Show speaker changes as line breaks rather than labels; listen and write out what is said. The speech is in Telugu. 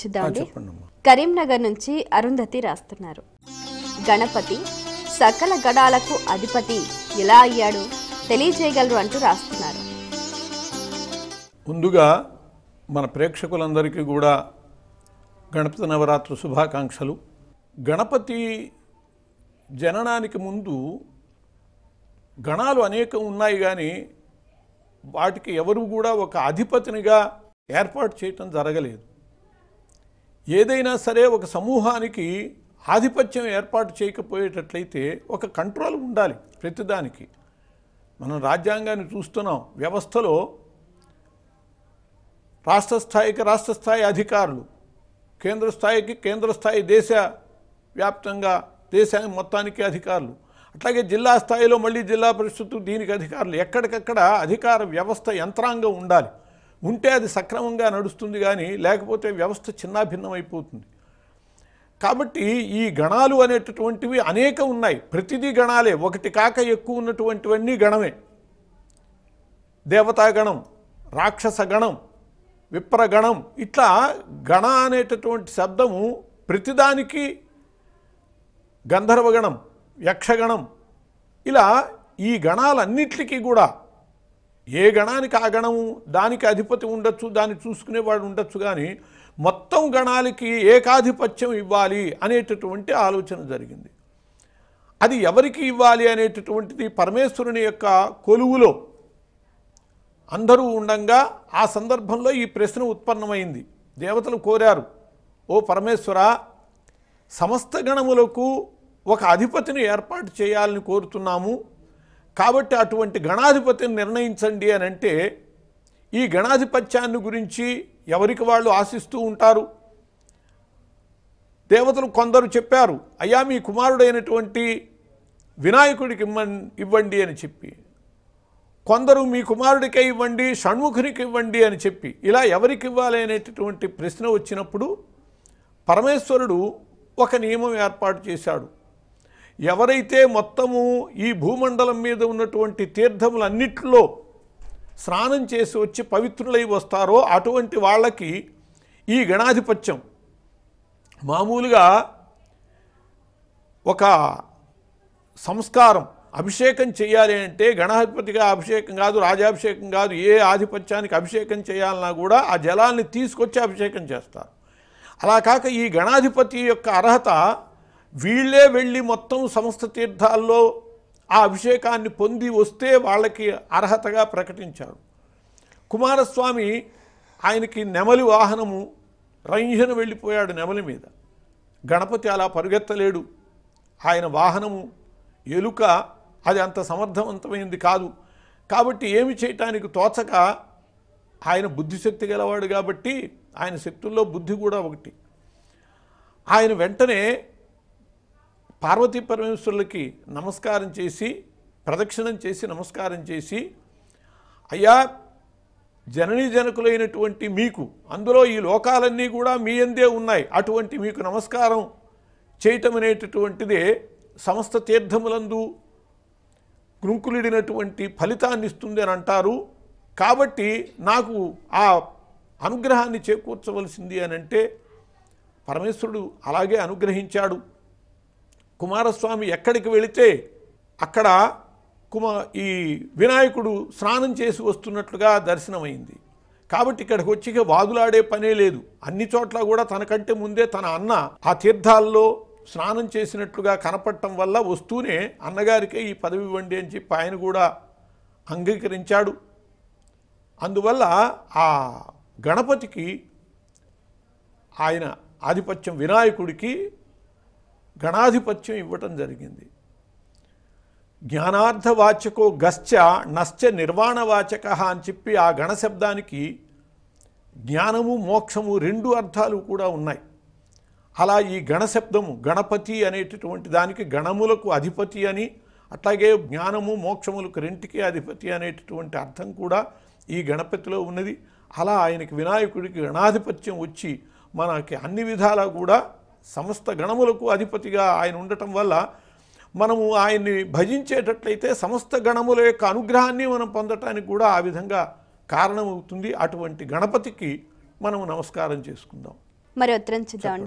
చూద్దామండి కరీంనగర్ నుంచి అరుంధతి రాస్తున్నారు గణపతి సకల గడాలకు అధిపతి ఎలా అయ్యాడు తెలియజేయగలరు అంటూ రాస్తున్నారు ముందుగా మన ప్రేక్షకులందరికీ కూడా గణపతి నవరాత్రి శుభాకాంక్షలు గణపతి జననానికి ముందు గణాలు అనేకం ఉన్నాయి కానీ వాటికి ఎవరు కూడా ఒక అధిపతినిగా ఏర్పాటు చేయటం జరగలేదు ఏదైనా సరే ఒక సమూహానికి ఆధిపత్యం ఏర్పాటు చేయకపోయేటట్లయితే ఒక కంట్రోల్ ఉండాలి ప్రతిదానికి మనం రాజ్యాంగాన్ని చూస్తున్నాం వ్యవస్థలో రాష్ట్ర స్థాయికి రాష్ట్ర స్థాయి అధికారులు కేంద్ర స్థాయికి కేంద్ర స్థాయి దేశ వ్యాప్తంగా దేశానికి మొత్తానికి అధికారులు అట్లాగే జిల్లా స్థాయిలో మళ్ళీ జిల్లా పరిస్థితులు దీనికి అధికారులు ఎక్కడికక్కడ అధికార వ్యవస్థ యంత్రాంగం ఉండాలి ఉంటే అది సక్రమంగా నడుస్తుంది కానీ లేకపోతే వ్యవస్థ చిన్నాభిన్నమైపోతుంది కాబట్టి ఈ గణాలు అనేటటువంటివి అనేక ఉన్నాయి ప్రతిదీ గణాలే ఒకటి కాక ఎక్కువ ఉన్నటువంటివన్నీ గణమే దేవతాగణం రాక్షసగణం విప్రగణం ఇట్లా గణ అనేటటువంటి శబ్దము ప్రతిదానికి గంధర్వగణం యక్షగణం ఇలా ఈ గణాలన్నిటికీ కూడా ఏ గణానికి ఆ గణము దానికి అధిపతి ఉండొచ్చు దాన్ని చూసుకునేవాడు ఉండొచ్చు కానీ మొత్తం గణాలకి ఏకాధిపత్యం ఇవ్వాలి అనేటటువంటి ఆలోచన జరిగింది అది ఎవరికి ఇవ్వాలి అనేటటువంటిది పరమేశ్వరుని యొక్క కొలువులో అందరూ ఉండంగా ఆ సందర్భంలో ఈ ప్రశ్న ఉత్పన్నమైంది దేవతలు కోరారు ఓ పరమేశ్వర సమస్త గణములకు ఒక అధిపతిని ఏర్పాటు చేయాలని కోరుతున్నాము కాబట్టి అటువంటి గణాధిపతిని నిర్ణయించండి అని అంటే ఈ గణాధిపత్యాన్ని గురించి ఎవరికి వాళ్ళు ఆశిస్తూ ఉంటారు దేవతలు కొందరు చెప్పారు అయ్యా మీ కుమారుడైనటువంటి వినాయకుడికి ఇవ్వండి అని చెప్పి కొందరు మీ కుమారుడికే ఇవ్వండి షణ్ముఖునికి ఇవ్వండి అని చెప్పి ఇలా ఎవరికి ఇవ్వాలి అనేటటువంటి ప్రశ్న వచ్చినప్పుడు పరమేశ్వరుడు ఒక నియమం ఏర్పాటు చేశాడు ఎవరైతే మొత్తము ఈ భూమండలం మీద ఉన్నటువంటి తీర్థములన్నిటిలో స్నానం చేసి వచ్చి పవిత్రులై వస్తారో అటువంటి వాళ్ళకి ఈ గణాధిపత్యం మామూలుగా ఒక సంస్కారం అభిషేకం చేయాలి అంటే గణాధిపతిగా అభిషేకం కాదు రాజాభిషేకం కాదు ఏ ఆధిపత్యానికి అభిషేకం చేయాలన్నా కూడా ఆ జలాన్ని తీసుకొచ్చి అభిషేకం చేస్తారు అలా కాక ఈ గణాధిపతి యొక్క అర్హత వీళ్ళే వెళ్ళి మొత్తం సమస్త తీర్థాల్లో ఆ అభిషేకాన్ని పొంది వస్తే వాళ్ళకి అర్హతగా ప్రకటించాడు కుమారస్వామి ఆయనకి నెమలి వాహనము రంజన వెళ్ళిపోయాడు నెమలి మీద గణపతి అలా పరుగెత్తలేడు ఆయన వాహనము ఎలుక అది అంత సమర్థవంతమైంది కాదు కాబట్టి ఏమి చేయటానికి తోచక ఆయన బుద్ధిశక్తి గలవాడు కాబట్టి ఆయన శక్తుల్లో బుద్ధి కూడా ఒకటి ఆయన వెంటనే పార్వతీ పరమేశ్వరులకి నమస్కారం చేసి ప్రదక్షిణం చేసి నమస్కారం చేసి అయ్యా జననీ జనకులైనటువంటి మీకు అందులో ఈ లోకాలన్నీ కూడా మీ అందే ఉన్నాయి అటువంటి మీకు నమస్కారం చేయటం అనేటటువంటిదే సమస్త తీర్థములందు కృంకులిడినటువంటి ఫలితాన్ని ఇస్తుంది అని అంటారు కాబట్టి నాకు ఆ అనుగ్రహాన్ని చేకూర్చవలసింది అని అంటే పరమేశ్వరుడు అలాగే అనుగ్రహించాడు కుమారస్వామి ఎక్కడికి వెళితే అక్కడ కుమా ఈ వినాయకుడు స్నానం చేసి వస్తున్నట్లుగా దర్శనమైంది కాబట్టి ఇక్కడికి వచ్చి వాదులాడే పనే లేదు అన్ని చోట్ల కూడా తనకంటే ముందే తన అన్న ఆ తీర్థాల్లో స్నానం చేసినట్లుగా కనపడటం వల్ల వస్తూనే అన్నగారికే ఈ పదవి ఇవ్వండి అని చెప్పి ఆయన కూడా అంగీకరించాడు అందువల్ల ఆ గణపతికి ఆయన ఆధిపత్యం వినాయకుడికి గణాధిపత్యం ఇవ్వటం జరిగింది జ్ఞానార్థవాచకో గశ్చ నశ్చ నిర్వాణవాచక అని చెప్పి ఆ గణశబ్దానికి జ్ఞానము మోక్షము రెండు అర్థాలు కూడా ఉన్నాయి అలా ఈ గణశబ్దము గణపతి అనేటటువంటి దానికి గణములకు అధిపతి అని అట్లాగే జ్ఞానము మోక్షములకు రెంటికి అధిపతి అనేటటువంటి అర్థం కూడా ఈ గణపతిలో ఉన్నది అలా ఆయనకి వినాయకుడికి గణాధిపత్యం వచ్చి మనకి అన్ని విధాలా కూడా సమస్త గణములకు అధిపతిగా ఆయన ఉండటం వల్ల మనము ఆయన్ని భజించేటట్లయితే సమస్త గణముల యొక్క అనుగ్రహాన్ని మనం పొందటానికి కూడా ఆ విధంగా కారణమవుతుంది అటువంటి గణపతికి మనం నమస్కారం చేసుకుందాం మరి ఉత్తరం చూద్దామండి